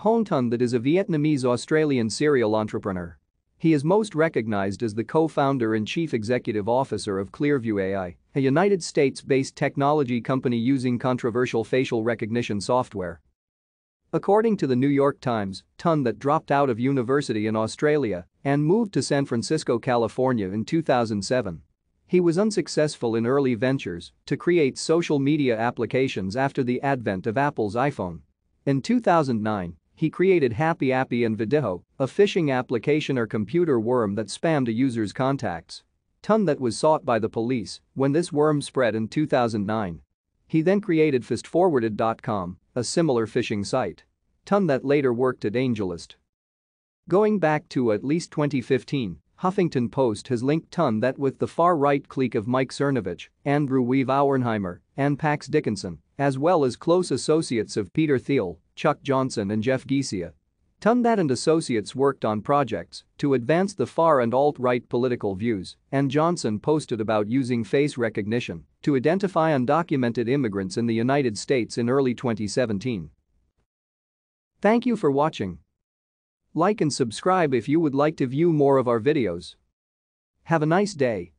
Hong Tung that is a Vietnamese-Australian serial entrepreneur. He is most recognized as the co-founder and chief executive officer of Clearview AI, a United States-based technology company using controversial facial recognition software. According to the New York Times, Tun that dropped out of university in Australia and moved to San Francisco, California in 2007. He was unsuccessful in early ventures to create social media applications after the advent of Apple's iPhone. In 2009, he created Happy Appy and Video, a phishing application or computer worm that spammed a user's contacts. Ton that was sought by the police when this worm spread in 2009. He then created FistForwarded.com, a similar phishing site. Ton that later worked at Angelist. Going back to at least 2015, Huffington Post has linked Ton that with the far-right clique of Mike Cernovich, Andrew Weave Auernheimer, and Pax Dickinson, as well as close associates of Peter Thiel, Chuck Johnson and Jeff Geesia. Tundat and associates worked on projects to advance the far and alt-right political views, and Johnson posted about using face recognition to identify undocumented immigrants in the United States in early 2017. Thank you for watching. Like and subscribe if you would like to view more of our videos. Have a nice day.